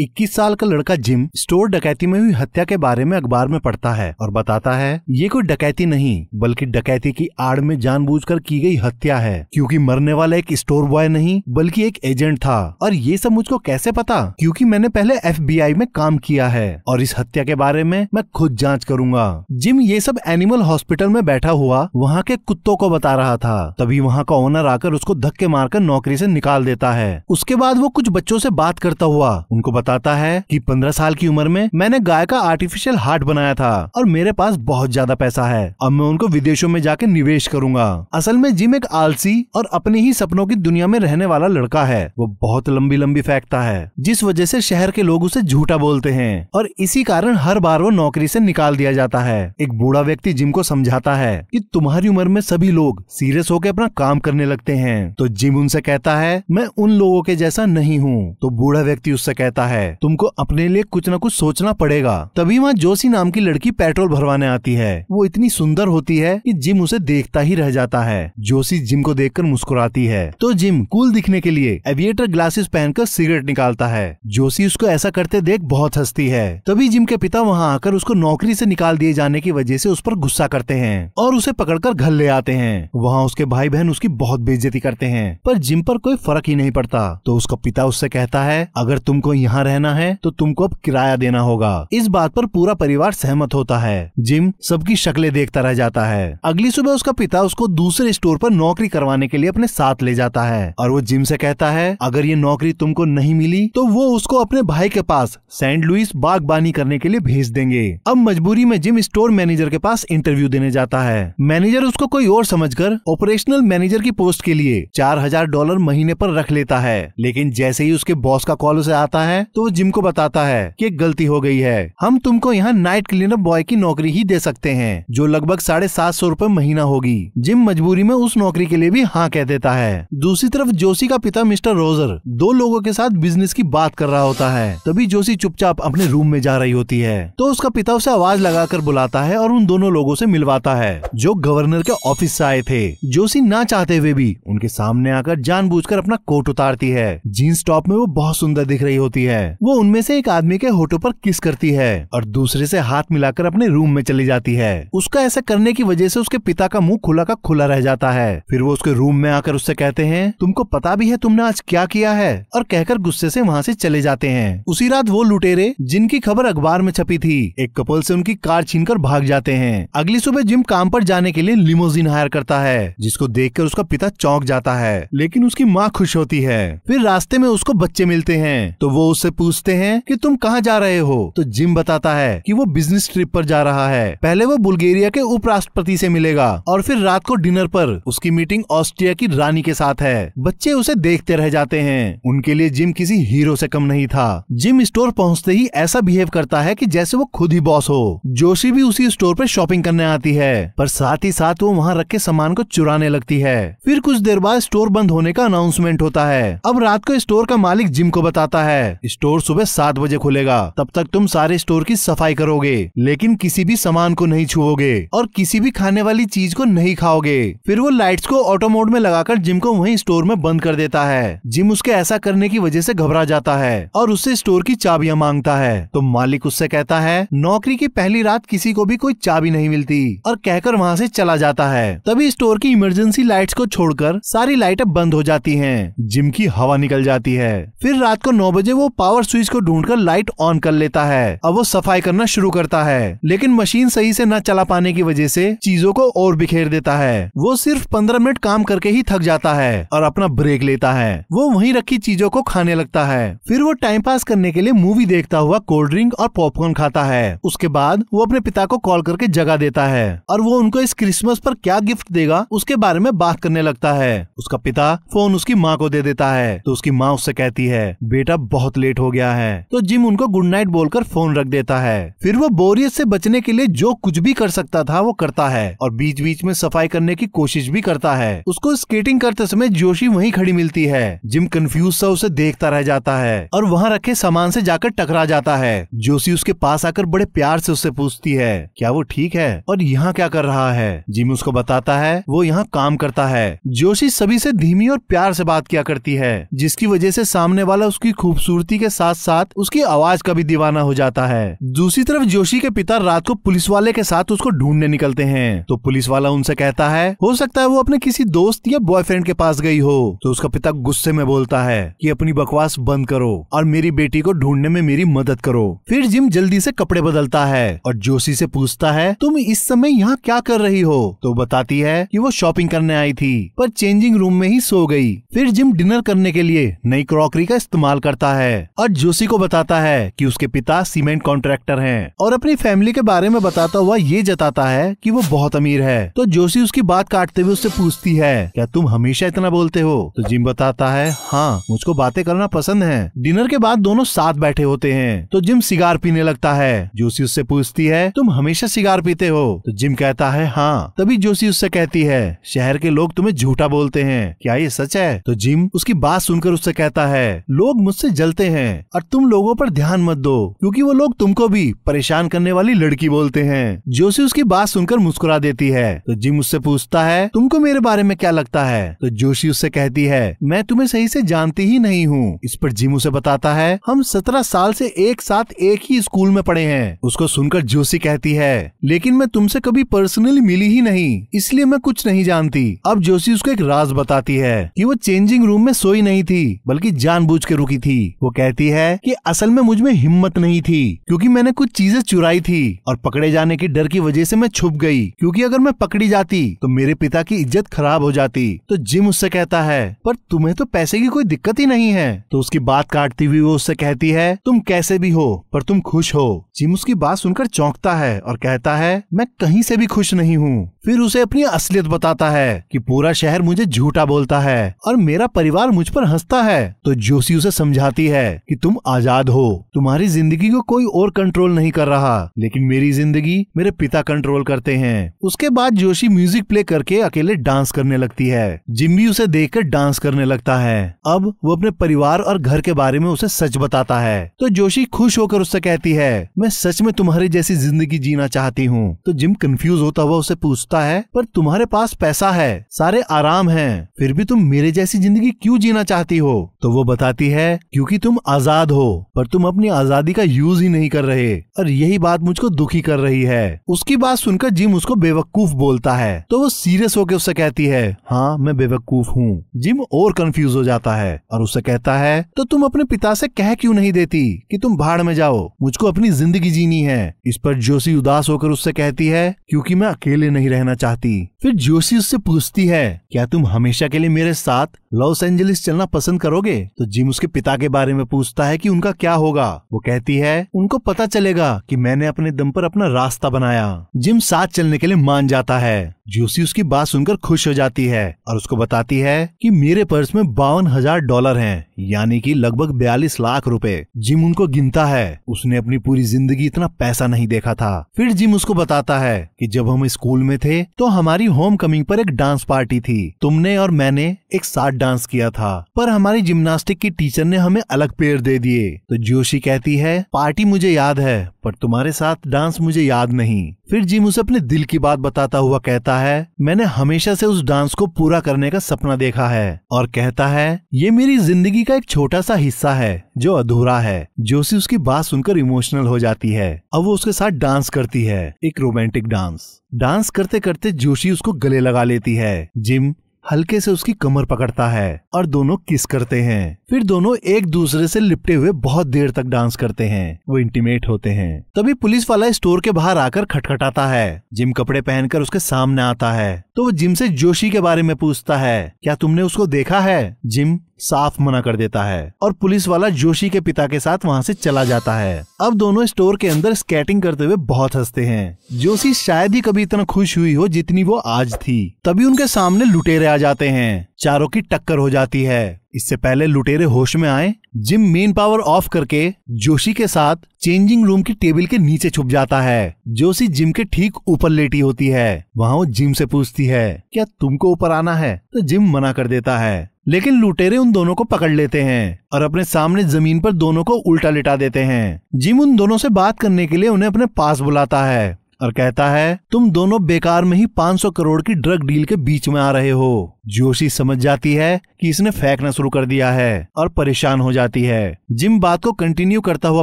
21 साल का लड़का जिम स्टोर डकैती में हुई हत्या के बारे में अखबार में पढ़ता है और बताता है ये कोई डकैती नहीं बल्कि डकैती की आड़ में जानबूझकर की गई हत्या है क्योंकि मरने वाला एक स्टोर बॉय नहीं बल्कि एक एजेंट था और ये सब मुझको कैसे पता क्योंकि मैंने पहले एफ में काम किया है और इस हत्या के बारे में मैं खुद जाँच करूंगा जिम ये सब एनिमल हॉस्पिटल में बैठा हुआ वहाँ के कुत्तों को बता रहा था तभी वहाँ का ओनर आकर उसको धक्के मारकर नौकरी से निकाल देता है उसके बाद वो कुछ बच्चों से बात करता हुआ उनको बता बताता है कि पंद्रह साल की उम्र में मैंने गाय का आर्टिफिशियल हार्ट बनाया था और मेरे पास बहुत ज्यादा पैसा है अब मैं उनको विदेशों में जाके निवेश करूंगा असल में जिम एक आलसी और अपने ही सपनों की दुनिया में रहने वाला लड़का है वो बहुत लंबी लंबी फेंकता है जिस वजह से शहर के लोग उसे झूठा बोलते हैं और इसी कारण हर बार वो नौकरी से निकाल दिया जाता है एक बूढ़ा व्यक्ति जिम को समझाता है कि तुम्हारी उम्र में सभी लोग सीरियस होकर अपना काम करने लगते हैं तो जिम उनसे कहता है मैं उन लोगों के जैसा नहीं हूँ तो बूढ़ा व्यक्ति उससे कहता है है तुमको अपने लिए कुछ न कुछ सोचना पड़ेगा तभी वहाँ जोशी नाम की लड़की पेट्रोल भरवाने आती है वो इतनी सुंदर होती है कि जिम उसे देखता ही रह जाता है जोशी जिम को देखकर मुस्कुराती है तो जिम कूल दिखने के लिए एविएटर ग्लासेस पहनकर सिगरेट निकालता है जोशी उसको ऐसा करते देख बहुत हंसती है तभी जिम के पिता वहाँ आकर उसको नौकरी से निकाल दिए जाने की वजह से उस पर गुस्सा करते हैं और उसे पकड़कर घर ले आते हैं वहाँ उसके भाई बहन उसकी बहुत बेइज्जती करते हैं पर जिम पर कोई फर्क ही नहीं पड़ता तो उसका पिता उससे कहता है अगर तुमको यहाँ यहाँ रहना है तो तुमको अब किराया देना होगा इस बात पर पूरा परिवार सहमत होता है जिम सबकी शक्लें देखता रह जाता है अगली सुबह उसका पिता उसको दूसरे स्टोर पर नौकरी करवाने के लिए अपने साथ ले जाता है और वो जिम से कहता है अगर ये नौकरी तुमको नहीं मिली तो वो उसको अपने भाई के पास सेंट लुइस बागबानी करने के लिए भेज देंगे अब मजबूरी में जिम स्टोर मैनेजर के पास इंटरव्यू देने जाता है मैनेजर उसको कोई और समझकर ऑपरेशनल मैनेजर की पोस्ट के लिए चार हजार डॉलर महीने पर रख लेता है लेकिन जैसे ही उसके बॉस का कॉल उसे आता है तो जिम को बताता है कि गलती हो गई है हम तुमको यहाँ नाइट क्लीनअप बॉय की नौकरी ही दे सकते हैं जो लगभग साढ़े सात सौ रूपए महीना होगी जिम मजबूरी में उस नौकरी के लिए भी हाँ कह देता है दूसरी तरफ जोशी का पिता मिस्टर रोजर दो लोगों के साथ बिजनेस की बात कर रहा होता है तभी जोशी चुपचाप अपने रूम में जा रही होती है तो उसका पिता उसे आवाज लगाकर बुलाता है और उन दोनों लोगों से मिलवाता है जो गवर्नर के ऑफिस से आए थे जोशी ना चाहते हुए भी उनके सामने आकर जानबूझकर अपना कोट उतारती है जीन्स टॉप में वो बहुत सुंदर दिख रही होती है है वो उनमें से एक आदमी के होठो पर किस करती है और दूसरे से हाथ मिलाकर अपने रूम में चली जाती है उसका ऐसा करने की वजह से उसके पिता का मुंह खुला का खुला रह जाता है फिर वो उसके रूम में आकर उससे कहते हैं तुमको पता भी है तुमने आज क्या किया है और कहकर गुस्से से वहाँ से चले जाते हैं उसी रात वो लुटेरे जिनकी खबर अखबार में छपी थी एक कपल से उनकी कार कर भाग जाते हैं अगली सुबह जिम काम पर जाने के लिए लिमोजिन हायर करता है जिसको देख उसका पिता चौंक जाता है लेकिन उसकी माँ खुश होती है फिर रास्ते में उसको बच्चे मिलते हैं तो वो उससे उससे पूछते हैं कि तुम कहाँ जा रहे हो तो जिम बताता है कि वो बिजनेस ट्रिप पर जा रहा है पहले वो बुल्गेरिया के उपराष्ट्रपति से मिलेगा और फिर रात को डिनर पर उसकी मीटिंग ऑस्ट्रिया की रानी के साथ है बच्चे उसे देखते रह जाते हैं उनके लिए जिम किसी हीरो से कम नहीं था जिम स्टोर पहुँचते ही ऐसा बिहेव करता है की जैसे वो खुद ही बॉस हो जोशी भी उसी स्टोर पर शॉपिंग करने आती है पर साथ ही साथ वो वहाँ रखे सामान को चुराने लगती है फिर कुछ देर बाद स्टोर बंद होने का अनाउंसमेंट होता है अब रात को स्टोर का मालिक जिम को बताता है स्टोर सुबह सात बजे खुलेगा तब तक तुम सारे स्टोर की सफाई करोगे लेकिन किसी भी सामान को नहीं छुओगे और किसी भी खाने वाली चीज को नहीं खाओगे फिर वो लाइट्स को ऑटो मोड में लगाकर जिम को वहीं स्टोर में बंद कर देता है जिम उसके ऐसा करने की वजह से घबरा जाता है और उससे स्टोर की चाबियां मांगता है तो मालिक उससे कहता है नौकरी की पहली रात किसी को भी कोई चाबी नहीं मिलती और कहकर वहाँ से चला जाता है तभी स्टोर की इमरजेंसी लाइट्स को छोड़कर सारी लाइटें बंद हो जाती है जिम की हवा निकल जाती है फिर रात को नौ बजे वो पावर स्विच को ढूंढकर लाइट ऑन कर लेता है अब वो सफाई करना शुरू करता है लेकिन मशीन सही से न चला पाने की वजह से चीजों को और बिखेर देता है वो सिर्फ पंद्रह मिनट काम करके ही थक जाता है और अपना ब्रेक लेता है वो वही रखी चीजों को खाने लगता है फिर वो टाइम पास करने के लिए मूवी देखता हुआ कोल्ड ड्रिंक और पॉपकॉर्न खाता है उसके बाद वो अपने पिता को कॉल करके जगह देता है और वो उनको इस क्रिसमस पर क्या गिफ्ट देगा उसके बारे में बात करने लगता है उसका पिता फोन उसकी माँ को दे देता है तो उसकी माँ उससे कहती है बेटा बहुत लेट हो गया है तो जिम उनको गुड नाइट बोलकर फोन रख देता है फिर वो बोरियत से बचने के लिए जो कुछ भी कर सकता था वो करता है और बीच बीच में सफाई करने की कोशिश भी करता है उसको स्केटिंग करते समय जोशी वही खड़ी मिलती है जिम कंफ्यूज सा उसे देखता रह जाता है और वहाँ रखे सामान से जाकर टकरा जाता है जोशी उसके पास आकर बड़े प्यार से उससे पूछती है क्या वो ठीक है और यहाँ क्या कर रहा है जिम उसको बताता है वो यहाँ काम करता है जोशी सभी से धीमी और प्यार से बात किया करती है जिसकी वजह से सामने वाला उसकी खूबसूरती के साथ साथ उसकी आवाज का भी दीवाना हो जाता है दूसरी तरफ जोशी के पिता रात को पुलिस वाले के साथ उसको ढूंढने निकलते हैं तो पुलिस वाला उनसे कहता है हो सकता है वो अपने किसी दोस्त या बॉयफ्रेंड के पास गई हो तो उसका पिता गुस्से में बोलता है कि अपनी बकवास बंद करो और मेरी बेटी को ढूंढने में मेरी मदद करो फिर जिम जल्दी से कपड़े बदलता है और जोशी से पूछता है तुम इस समय यहाँ क्या कर रही हो तो बताती है कि वो शॉपिंग करने आई थी पर चेंजिंग रूम में ही सो गई फिर जिम डिनर करने के लिए नई क्रॉकरी का इस्तेमाल करता है और जोशी को बताता है कि उसके पिता सीमेंट कॉन्ट्रैक्टर हैं और अपनी फैमिली के बारे में बताता हुआ ये जताता है कि वो बहुत अमीर है तो जोशी उसकी बात काटते हुए उससे पूछती है क्या तुम हमेशा इतना बोलते हो तो जिम बताता है हाँ मुझको बातें करना पसंद है डिनर के बाद दोनों साथ बैठे होते हैं तो जिम सिगार पीने लगता है जोशी उससे पूछती है तुम हमेशा सिगार पीते हो तो जिम कहता है हाँ तभी जोशी उससे कहती है शहर के लोग तुम्हें झूठा बोलते हैं क्या ये सच है तो जिम उसकी बात सुनकर उससे कहता है लोग मुझसे जलते हैं हैं और तुम लोगों पर ध्यान मत दो क्योंकि वो लोग तुमको भी परेशान करने वाली लड़की बोलते हैं जोशी उसकी बात सुनकर मुस्कुरा देती है तो जिम उससे पूछता है तुमको मेरे बारे में क्या लगता है तो जोशी उससे कहती है मैं तुम्हें सही से जानती ही नहीं हूँ इस पर जिम उसे बताता है हम सत्रह साल से एक साथ एक ही स्कूल में पढ़े हैं उसको सुनकर जोशी कहती है लेकिन मैं तुमसे कभी पर्सनली मिली ही नहीं इसलिए मैं कुछ नहीं जानती अब जोशी उसको एक राज बताती है कि वो चेंजिंग रूम में सोई नहीं थी बल्कि जानबूझ के रुकी थी वो कहती कहती है कि असल में मुझ में हिम्मत नहीं थी क्योंकि मैंने कुछ चीजें चुराई थी और पकड़े जाने की डर की वजह से मैं छुप गई क्योंकि अगर मैं पकड़ी जाती तो मेरे पिता की इज्जत खराब हो जाती तो जिम उससे कहता है पर तुम्हें तो पैसे की कोई दिक्कत ही नहीं है तो उसकी बात काटती हुई वो उससे कहती है तुम कैसे भी हो पर तुम खुश हो जिम उसकी बात सुनकर चौंकता है और कहता है मैं कहीं से भी खुश नहीं हूँ फिर उसे अपनी असलियत बताता है कि पूरा शहर मुझे झूठा बोलता है और मेरा परिवार मुझ पर हंसता है तो जोशी उसे समझाती है कि तुम आजाद हो तुम्हारी जिंदगी को कोई और कंट्रोल नहीं कर रहा लेकिन मेरी जिंदगी मेरे पिता कंट्रोल करते हैं उसके बाद जोशी म्यूजिक प्ले करके अकेले डांस करने लगती है भी उसे देख कर डांस करने लगता है अब वो अपने परिवार और घर के बारे में उसे सच बताता है तो जोशी खुश होकर उससे कहती है मैं सच में तुम्हारी जैसी जिंदगी जीना चाहती हूँ तो जिम कंफ्यूज होता हुआ उसे पूछता है पर तुम्हारे पास पैसा है सारे आराम है फिर भी तुम मेरे जैसी जिंदगी क्यूँ जीना चाहती हो तो वो बताती है क्यूँकी तुम आजाद हो पर तुम अपनी आजादी का यूज ही नहीं कर रहे और यही बात मुझको दुखी कर रही है उसकी बात सुनकर जिम उसको बेवकूफ बोलता है तो वो सीरियस होकर उससे कहती है हाँ मैं बेवकूफ हूँ जिम और कंफ्यूज हो जाता है और उससे कहता है तो तुम अपने पिता से कह क्यों नहीं देती कि तुम भाड़ में जाओ मुझको अपनी जिंदगी जीनी है इस पर जोशी उदास होकर उससे कहती है क्योंकि मैं अकेले नहीं रहना चाहती फिर जोशी उससे पूछती है क्या तुम हमेशा के लिए मेरे साथ लॉस एंजलिस चलना पसंद करोगे तो जिम उसके पिता के बारे में पूछ पूछता है कि उनका क्या होगा वो कहती है उनको पता चलेगा कि मैंने अपने दम पर अपना रास्ता बनाया जिम साथ चलने के लिए मान जाता है जूसी उसकी बात सुनकर खुश हो जाती है और उसको बताती है कि मेरे पर्स में बावन हजार डॉलर हैं यानी कि लगभग 42 लाख रुपए जिम उनको गिनता है उसने अपनी पूरी जिंदगी इतना पैसा नहीं देखा था फिर जिम उसको बताता है कि जब हम स्कूल में थे तो हमारी होम कमिंग पर एक डांस पार्टी थी तुमने और मैंने एक साथ डांस किया था पर हमारी जिम्नास्टिक की टीचर ने हमें अलग पेड़ दे दिए तो जोशी कहती है पार्टी मुझे याद है पर तुम्हारे साथ डांस मुझे याद नहीं फिर जिम उसे अपने दिल की बात बताता हुआ कहता है मैंने हमेशा से उस डांस को पूरा करने का सपना देखा है और कहता है ये मेरी जिंदगी का एक छोटा सा हिस्सा है जो अधूरा है जोशी उसकी बात सुनकर इमोशनल हो जाती है अब वो उसके साथ डांस करती है एक रोमांटिक डांस डांस करते करते जोशी उसको गले लगा लेती है जिम हल्के से उसकी कमर पकड़ता है और दोनों किस करते हैं फिर दोनों एक दूसरे से लिपटे हुए बहुत देर तक डांस करते हैं वो इंटीमेट होते हैं तभी पुलिस वाला स्टोर के बाहर आकर खटखटाता है जिम कपड़े पहनकर उसके सामने आता है तो वो जिम से जोशी के बारे में पूछता है क्या तुमने उसको देखा है जिम साफ मना कर देता है और पुलिस वाला जोशी के पिता के साथ वहाँ से चला जाता है अब दोनों स्टोर के अंदर स्केटिंग करते हुए बहुत हंसते हैं जोशी शायद ही कभी इतना खुश हुई हो जितनी वो आज थी तभी उनके सामने लुटेरे आ जाते हैं चारों की टक्कर हो जाती है इससे पहले लुटेरे होश में आए जिम मेन पावर ऑफ करके जोशी के साथ चेंजिंग रूम की टेबल के नीचे छुप जाता है जोशी जिम के ठीक ऊपर लेटी होती है वहाँ वो जिम से पूछती है क्या तुमको ऊपर आना है तो जिम मना कर देता है लेकिन लुटेरे उन दोनों को पकड़ लेते हैं और अपने सामने जमीन पर दोनों को उल्टा लिटा देते हैं जिम उन दोनों से बात करने के लिए उन्हें अपने पास बुलाता है और कहता है तुम दोनों बेकार में ही 500 करोड़ की ड्रग डील के बीच में आ रहे हो जोशी समझ जाती है कि इसने फेंकना शुरू कर दिया है और परेशान हो जाती है जिम बात को कंटिन्यू करता हुआ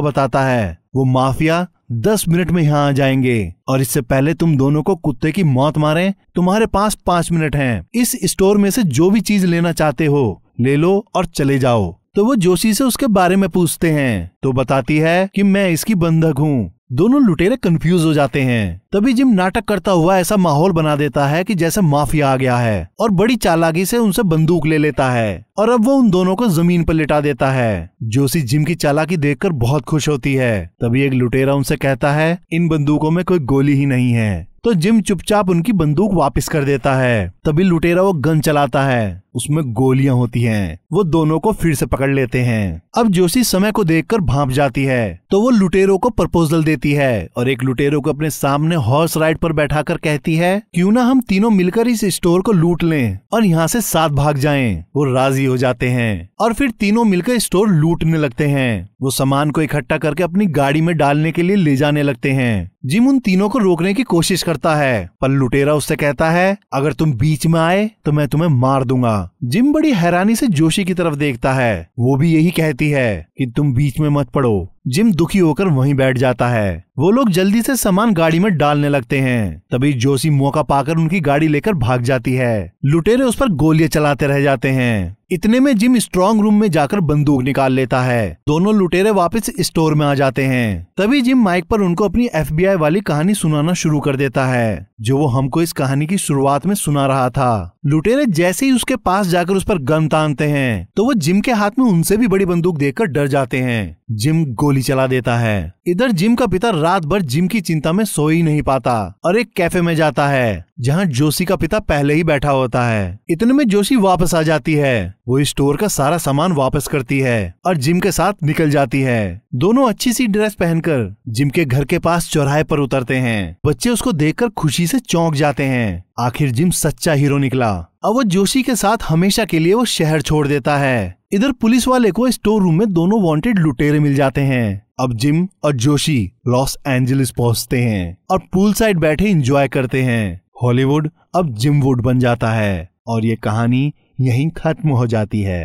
बताता है वो माफिया दस मिनट में यहाँ आ जाएंगे और इससे पहले तुम दोनों को कुत्ते की मौत मारे तुम्हारे पास पाँच मिनट हैं। इस स्टोर में से जो भी चीज लेना चाहते हो ले लो और चले जाओ तो वो जोशी से उसके बारे में पूछते हैं तो बताती है कि मैं इसकी बंधक हूँ दोनों लुटेरे कंफ्यूज हो जाते हैं तभी जिम नाटक करता हुआ ऐसा माहौल बना देता है कि जैसे माफिया आ गया है और बड़ी चालाकी से उनसे बंदूक ले लेता है और अब वो उन दोनों को जमीन पर लिटा देता है जोशी जिम की चालाकी देखकर बहुत खुश होती है तभी एक लुटेरा उनसे कहता है इन बंदूकों में कोई गोली ही नहीं है तो जिम चुपचाप उनकी बंदूक वापस कर देता है तभी लुटेरा वो गन चलाता है उसमें गोलियां होती हैं वो दोनों को फिर से पकड़ लेते हैं अब जोशी समय को देखकर भाप जाती है तो वो लुटेरों को प्रपोजल देती है और एक लुटेरों को अपने सामने हॉर्स राइड पर बैठाकर कहती है क्यों ना हम तीनों मिलकर इस स्टोर को लूट लें और यहाँ से साथ भाग जाएं वो राजी हो जाते हैं और फिर तीनों मिलकर स्टोर लूटने लगते हैं वो सामान को इकट्ठा करके अपनी गाड़ी में डालने के लिए ले जाने लगते हैं जिम उन तीनों को रोकने की कोशिश करता है पर लुटेरा उससे कहता है अगर तुम बीच में आए तो मैं तुम्हें मार दूंगा जिम बड़ी हैरानी से जोशी की तरफ देखता है वो भी यही कहती है कि तुम बीच में मत पड़ो जिम दुखी होकर वहीं बैठ जाता है वो लोग जल्दी से सामान गाड़ी में डालने लगते हैं तभी जोशी मौका पाकर उनकी गाड़ी लेकर भाग जाती है लुटेरे उस पर गोलियां चलाते रह जाते हैं इतने में जिम स्ट्रॉन्ग रूम में जाकर बंदूक निकाल लेता है दोनों लुटेरे वापस स्टोर में आ जाते हैं तभी जिम माइक पर उनको अपनी एफ वाली कहानी सुनाना शुरू कर देता है जो वो हमको इस कहानी की शुरुआत में सुना रहा था लुटेरे जैसे ही उसके पास जाकर उस पर गन तानते हैं तो वो जिम के हाथ में उनसे भी बड़ी बंदूक देखकर डर जाते हैं जिम गोली चला देता है इधर जिम का पिता रात भर जिम की चिंता में सो ही नहीं पाता और एक कैफे में जाता है जहाँ जोशी का पिता पहले ही बैठा होता है इतने में जोशी वापस आ जाती है वो स्टोर का सारा सामान वापस करती है और जिम के साथ निकल जाती है दोनों अच्छी सी ड्रेस पहनकर जिम के घर के पास चौराहे पर उतरते हैं बच्चे उसको देखकर खुशी से चौंक जाते हैं आखिर जिम सच्चा हीरो निकला अब वो जोशी के साथ हमेशा के लिए वो शहर छोड़ देता है इधर पुलिस वाले को स्टोर रूम में दोनों वांटेड लुटेरे मिल जाते हैं अब जिम और जोशी लॉस एंजलिस पहुंचते हैं और पूल साइड बैठे इंजॉय करते हैं हॉलीवुड अब जिम वुड बन जाता है और ये कहानी यहीं खत्म हो जाती है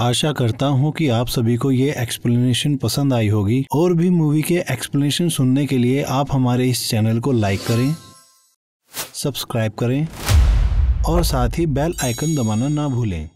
आशा करता हूँ कि आप सभी को ये एक्सप्लेनेशन पसंद आई होगी और भी मूवी के एक्सप्लेनेशन सुनने के लिए आप हमारे इस चैनल को लाइक करें सब्सक्राइब करें और साथ ही बेल आइकन दबाना ना भूलें